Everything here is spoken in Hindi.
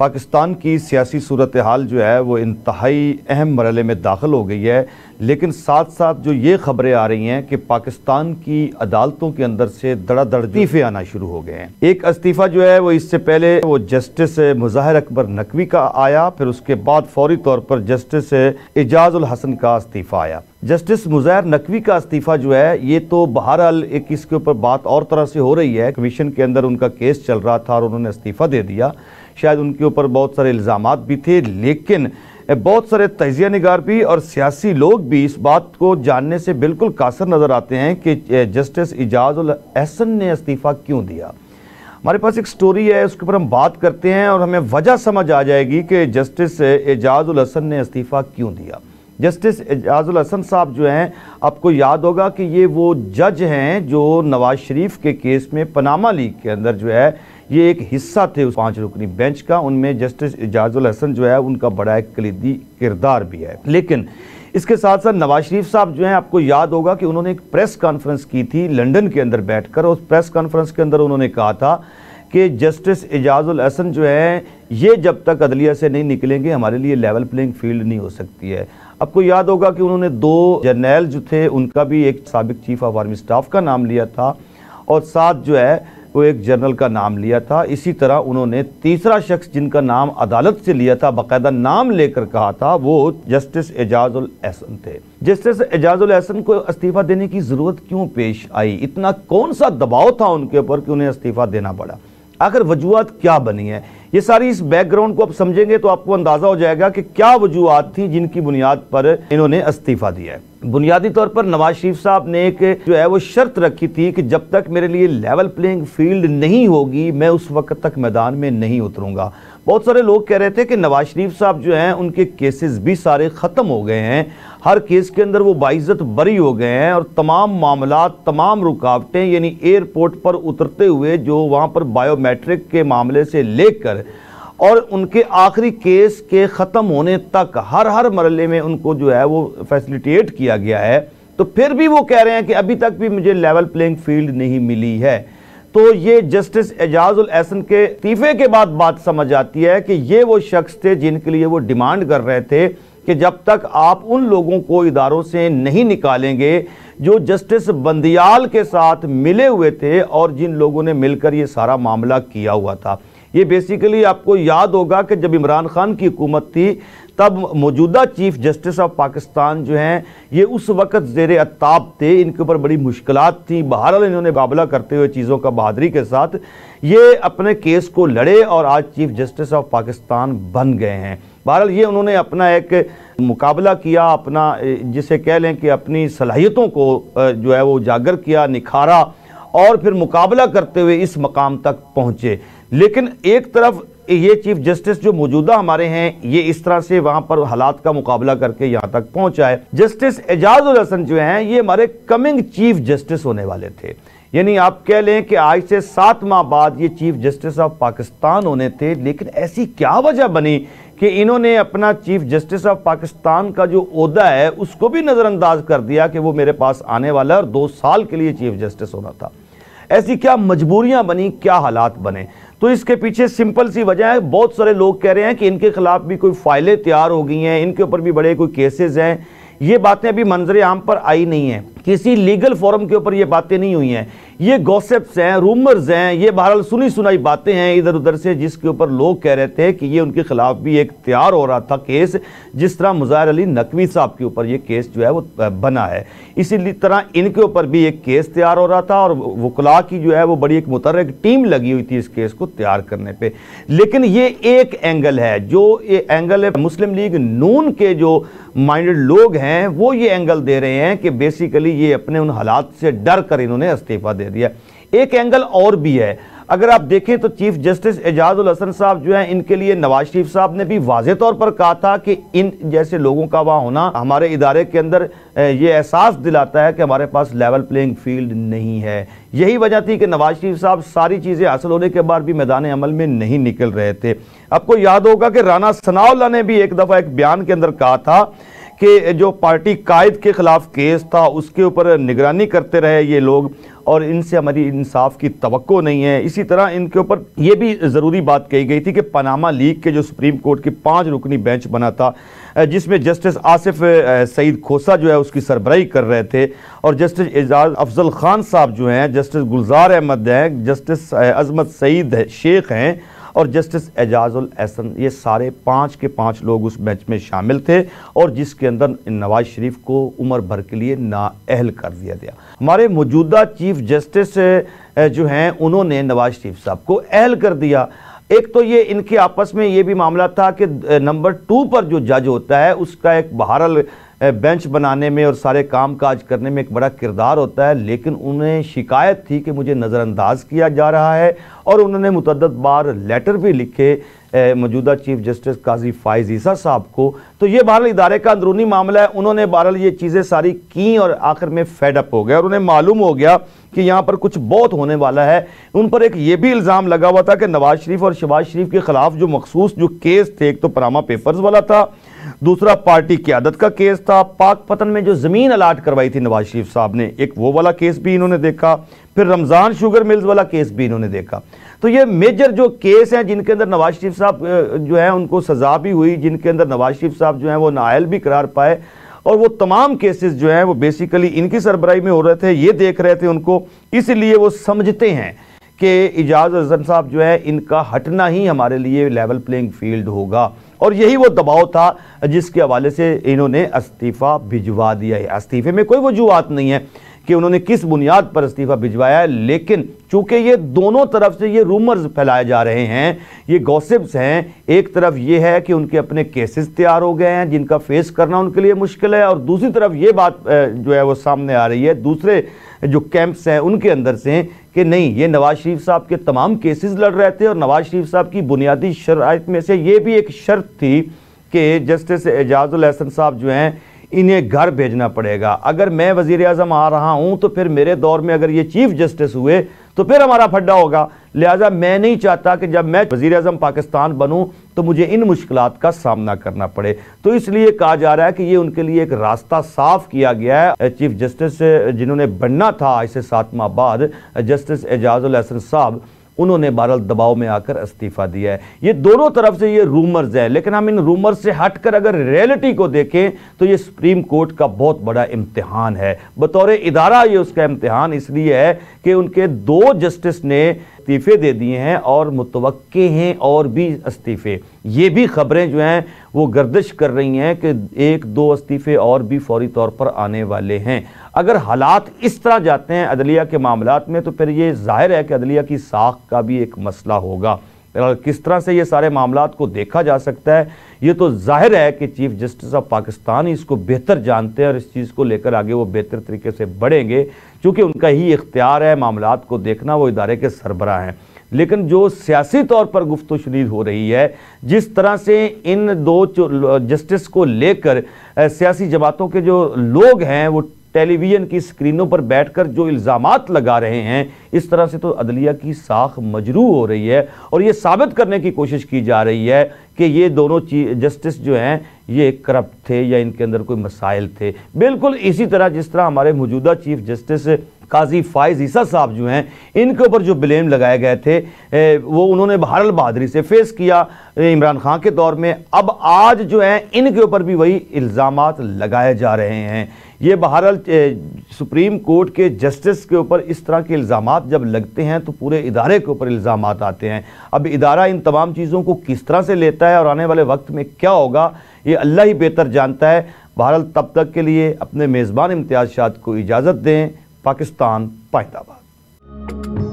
पाकिस्तान की सियासी सूरत हाल जो है वो इंतहाई अहम मरल में दाखिल हो गई है लेकिन साथ साथ जो ये खबरें आ रही हैं कि पाकिस्तान की अदालतों के अंदर से धड़ाधड़ इस्तीफे आना शुरू हो गए हैं एक इस्तीफ़ा जो है वो इससे पहले वो जस्टिस मुजाहिर अकबर नकवी का आया फिर उसके बाद फौरी तौर पर जस्टिस एजाज उल हसन का इस्तीफ़ा आया जस्टिस मुजाहिर नकवी का इस्तीफ़ा जो है ये तो बहरहाल एक इसके ऊपर बात और तरह से हो रही है कमीशन के अंदर उनका केस चल रहा था और उन्होंने इस्तीफ़ा दे दिया शायद उनके ऊपर बहुत सारे इल्ज़ाम भी थे लेकिन बहुत सारे तजिया नगार भी और सियासी लोग भी इस बात को जानने से बिल्कुल कासर नज़र आते हैं कि जस्टिस इजाज़ुल एहसन ने इस्तीफ़ा क्यों दिया हमारे पास एक स्टोरी है उसके ऊपर हम बात करते हैं और हमें वजह समझ आ जाएगी कि जस्टिस एजाज़ुल हसन ने इस्तीफ़ा क्यों दिया जस्टिस एजाज़ुल हसन साहब जो हैं आपको याद होगा कि ये वो जज हैं जो नवाज शरीफ के केस में पनामा लीग के अंदर जो है ये एक हिस्सा थे उस पांच रुकनी बेंच का उनमें जस्टिस एजाजुल हसन जो है उनका बड़ा एक कलीदी किरदार भी है लेकिन इसके साथ साथ नवाज शरीफ साहब जो हैं आपको याद होगा कि उन्होंने एक प्रेस कॉन्फ्रेंस की थी लंदन के अंदर बैठकर उस प्रेस कॉन्फ्रेंस के अंदर उन्होंने कहा था कि जस्टिस एजाजुल हसन जो है ये जब तक अदलिया से नहीं निकलेंगे हमारे लिए लेवल प्लेइंग फील्ड नहीं हो सकती है आपको याद होगा कि उन्होंने दो जर्नैल जो थे उनका भी एक सबक चीफ ऑफ आर्मी स्टाफ का नाम लिया था और साथ जो है वो एक जनरल का नाम लिया था इसी तरह उन्होंने तीसरा शख्स जिनका नाम अदालत से लिया था बाकायदा नाम लेकर कहा था वो जस्टिस एजाजुल एहसन थे जस्टिस एजाजुल एहसन को इस्तीफा देने की ज़रूरत क्यों पेश आई इतना कौन सा दबाव था उनके ऊपर कि उन्हें इस्तीफा देना पड़ा आखिर वजूहत क्या बनी है ये सारी इस बैकग्राउंड को आप समझेंगे तो आपको अंदाज़ा हो जाएगा कि क्या वजूहत थी जिनकी बुनियाद पर इन्होंने इस्तीफा दिया है बुनियादी तौर पर नवाज शरीफ साहब ने एक जो है वो शर्त रखी थी कि जब तक मेरे लिए लेवल प्लेइंग फील्ड नहीं होगी मैं उस वक्त तक मैदान में नहीं उतरूंगा बहुत सारे लोग कह रहे थे कि नवाज शरीफ साहब जो हैं उनके केसेस भी सारे ख़त्म हो गए हैं हर केस के अंदर वो बाइज़त बरी हो गए हैं और तमाम मामला तमाम रुकावटें यानी एयरपोर्ट पर उतरते हुए जो वहाँ पर बायोमेट्रिक के मामले से लेकर और उनके आखिरी केस के ख़त्म होने तक हर हर मरले में उनको जो है वो फैसिलिटेट किया गया है तो फिर भी वो कह रहे हैं कि अभी तक भी मुझे लेवल प्लेइंग फील्ड नहीं मिली है तो ये जस्टिस एजाज एहसन के इस्तीफे के बाद बात समझ आती है कि ये वो शख्स थे जिनके लिए वो डिमांड कर रहे थे कि जब तक आप उन लोगों को इदारों से नहीं निकालेंगे जो जस्टिस बंदियाल के साथ मिले हुए थे और जिन लोगों ने मिलकर ये सारा मामला किया हुआ था ये बेसिकली आपको याद होगा कि जब इमरान खान की हुकूमत थी तब मौजूदा चीफ जस्टिस ऑफ पाकिस्तान जो हैं ये उस वक्त जेर अताब थे इनके ऊपर बड़ी मुश्किल थी बहर इन्होंने बाबला करते हुए चीज़ों का बहादरी के साथ ये अपने केस को लड़े और आज चीफ जस्टिस ऑफ पाकिस्तान बन गए हैं बहरहाल ये उन्होंने अपना एक मुकाबला किया अपना जिसे कह लें कि अपनी सलाहियतों को जो है वो उजागर किया निखारा और फिर मुकाबला करते हुए इस मकाम तक पहुँचे लेकिन एक तरफ ये चीफ जस्टिस जो मौजूदा हमारे हैं ये इस तरह से वहां पर हालात का मुकाबला करके यहां तक पहुंचा है जस्टिस एजाज उल हसन जो हैं ये हमारे कमिंग चीफ जस्टिस होने वाले थे यानी आप कह लें कि आज से सात माह बाद ये चीफ जस्टिस ऑफ पाकिस्तान होने थे लेकिन ऐसी क्या वजह बनी कि इन्होंने अपना चीफ जस्टिस ऑफ पाकिस्तान का जो अहदा है उसको भी नज़रअंदाज कर दिया कि वो मेरे पास आने वाला है और दो साल के लिए चीफ जस्टिस होना था ऐसी क्या मजबूरियां बनी क्या हालात बने तो इसके पीछे सिंपल सी वजह है बहुत सारे लोग कह रहे हैं कि इनके खिलाफ भी कोई फाइलें तैयार हो गई हैं इनके ऊपर भी बड़े कोई केसेस हैं ये बातें अभी मंजर आम पर आई नहीं है किसी लीगल फॉरम के ऊपर ये बातें नहीं हुई हैं ये गॉसिप्स हैं रूमर्स हैं ये बहरहाल सुनी सुनाई बातें हैं इधर उधर से जिसके ऊपर लोग कह रहे थे कि ये उनके खिलाफ भी एक तैयार हो रहा था केस जिस तरह मुजाहिर अली नकवी साहब के ऊपर ये केस जो है वो बना है इसी तरह इनके ऊपर भी एक केस तैयार हो रहा था और वकला की जो है वो बड़ी एक मुतरक टीम लगी हुई थी इस केस को तैयार करने पर लेकिन ये एक एंगल है जो ये एंगल है मुस्लिम लीग नून के जो माइंडेड लोग हैं वो ये एंगल दे रहे हैं कि बेसिकली ये अपने उन हालात से डर कर इन्होंने इस्तीफा दे दिया एक एंगल और भी है अगर आप देखें तो चीफ जस्टिस एजाज उल हसन साहब जो हैं इनके लिए नवाज शरीफ साहब ने भी वाजे तौर पर कहा था कि इन जैसे लोगों का वहाँ होना हमारे इदारे के अंदर ये एहसास दिलाता है कि हमारे पास लेवल प्लेइंग फील्ड नहीं है यही वजह थी कि नवाज शरीफ साहब सारी चीज़ें हासिल होने के बाद भी मैदान अमल में नहीं निकल रहे थे आपको याद होगा कि राना सनाउल्ला ने भी एक दफ़ा एक बयान के अंदर कहा था कि जो पार्टी कायद के ख़िलाफ़ केस था उसके ऊपर निगरानी करते रहे ये लोग और इनसे हमारी इंसाफ की तो नहीं है इसी तरह इनके ऊपर ये भी ज़रूरी बात कही गई थी कि पनामा लीग के जो सुप्रीम कोर्ट की पाँच रुकनी बेंच बना था जिसमें जस्टिस आसिफ सईद खोसा जो है उसकी सरबराही कर रहे थे और जस्टिस एजाज अफजल खान साहब जो हैं जस्टिस गुलजार अहमद हैं जस्टिस अजमत सईद शेख हैं और जस्टिस एजाजुल एहसन ये सारे पाँच के पाँच लोग उस बेंच में शामिल थे और जिसके अंदर नवाज शरीफ को उम्र भर के लिए नाअहल कर दिया गया हमारे मौजूदा चीफ जस्टिस जो हैं उन्होंने नवाज शरीफ साहब को अहल कर दिया एक तो ये इनके आपस में ये भी मामला था कि नंबर टू पर जो जज होता है उसका एक बहरल बेंच बनाने में और सारे काम काज करने में एक बड़ा किरदार होता है लेकिन उन्हें शिकायत थी कि मुझे नज़रअंदाज किया जा रहा है और उन्होंने मुतद बार लेटर भी लिखे मौजूदा चीफ जस्टिस काजी फाइज ईसा साहब को तो ये बहरल इदारे का अंदरूनी मामला है उन्होंने बहरल ये चीज़ें सारी की और आखिर में फेडअप हो गया और उन्हें मालूम हो गया कि यहाँ पर कुछ बहुत होने वाला है उन पर एक ये भी इल्ज़ाम लगा हुआ था कि नवाज शरीफ और शबाज शरीफ के ख़िलाफ़ जो मखसूस जो केस थे एक तो पनामा पेपर्स वाला था दूसरा पार्टी क्यादत का केस था पाक पतन में जो ज़मीन अलाट करवाई थी नवाज शरीफ साहब ने एक वो वाला केस भी इन्होंने देखा फिर रमज़ान शुगर मिल्स वाला केस भी इन्होंने देखा तो ये मेजर जो केस हैं जिनके अंदर नवाज शरीफ साहब जो है उनको सज़ा भी हुई जिनके अंदर नवाज शरीफ साहब जो है वो नायल भी करार पाए और वो तमाम केसेस जो हैं वो बेसिकली इनकी सरबराई में हो रहे थे ये देख रहे थे उनको इसलिए वो समझते हैं कि एजाज अजम साहब जो है इनका हटना ही हमारे लिए लेवल प्लेइंग फील्ड होगा और यही वो दबाव था जिसके हवाले से इन्होंने इस्तीफ़ा भिजवा दिया है इस्तीफ़े में कोई वजूहत नहीं है कि उन्होंने किस बुनियाद पर इस्तीफ़ा भिजवाया है लेकिन चूंकि ये दोनों तरफ से ये रूमर्स फैलाए जा रहे हैं ये गॉसिप्स हैं एक तरफ ये है कि उनके अपने केसेस तैयार हो गए हैं जिनका फेस करना उनके लिए मुश्किल है और दूसरी तरफ ये बात जो है वो सामने आ रही है दूसरे जो कैंप्स हैं उनके अंदर से कि नहीं ये नवाज शरीफ साहब के तमाम केसेस लड़ रहे थे और नवाज शरीफ साहब की बुनियादी शराइ में से ये भी एक शर्त थी कि जस्टिस एजाजुल साहब जो हैं इन्हें घर भेजना पड़ेगा अगर मैं वज़ी अजम आ रहा हूँ तो फिर मेरे दौर में अगर ये चीफ जस्टिस हुए तो फिर हमारा फड्डा होगा लिहाजा मैं नहीं चाहता कि जब मैं वजीर अजम पाकिस्तान बनूँ तो मुझे इन मुश्किल का सामना करना पड़े तो इसलिए कहा जा रहा है कि ये उनके लिए एक रास्ता साफ किया गया है चीफ जस्टिस जिन्होंने बनना था से सात माह बाद जस्टिस एजाज साहब उन्होंने बहरल दबाव में आकर इस्तीफा दिया है ये दोनों तरफ से ये रूमर्स है लेकिन हम इन रूमर्स से हटकर अगर रियलिटी को देखें तो ये सुप्रीम कोर्ट का बहुत बड़ा इम्तहान है बतौर इदारा ये उसका इम्तहान इसलिए है कि उनके दो जस्टिस ने इस्तीफ़े दे दिए हैं और मुतवक़े हैं और भी इस्तीफ़े ये भी खबरें जो हैं वो गर्दिश कर रही हैं कि एक दो इस्तीफ़े और भी फौरी तौर पर आने वाले हैं अगर हालात इस तरह जाते हैं अदलिया के मामला में तो फिर ये जाहिर है कि अदलिया की साख का भी एक मसला होगा किस तरह से ये सारे मामला को देखा जा सकता है ये तो जाहिर है कि चीफ जस्टिस ऑफ पाकिस्तान इसको बेहतर जानते हैं और इस चीज़ को लेकर आगे वो बेहतर तरीके से बढ़ेंगे क्योंकि उनका ही इख्तियार है मामला को देखना वो इदारे के सरबरा हैं लेकिन जो सियासी तौर पर गुफ्त शनीद हो रही है जिस तरह से इन दो जस्टिस को लेकर सियासी जमातों के जो लोग हैं वो टेलीविज़न की स्क्रीनों पर बैठकर जो इल्ज़ाम लगा रहे हैं इस तरह से तो अदलिया की साख मजरू हो रही है और ये साबित करने की कोशिश की जा रही है कि ये दोनों जस्टिस जो हैं ये करप्ट थे या इनके अंदर कोई मसाइल थे बिल्कुल इसी तरह जिस तरह हमारे मौजूदा चीफ जस्टिस काजी फायज ईसा साहब जो हैं इनके ऊपर जो ब्लेम लगाए गए थे ए, वो उन्होंने बहरल बहादरी से फेस किया इमरान खान के दौर में अब आज जो हैं इनके ऊपर भी वही इल्ज़ाम लगाए जा रहे हैं ये बहरहाल सुप्रीम कोर्ट के जस्टिस के ऊपर इस तरह के इल्ज़ाम जब लगते हैं तो पूरे इदारे के ऊपर इल्ज़ाम आते हैं अब इदारा इन तमाम चीज़ों को किस तरह से लेता है और आने वाले वक्त में क्या होगा ये अल्लाह ही बेहतर जानता है बहरहाल तब तक के लिए अपने मेज़बान इम्तियाज़ शाद को इजाज़त दें पाकिस्तान पाइदाबाद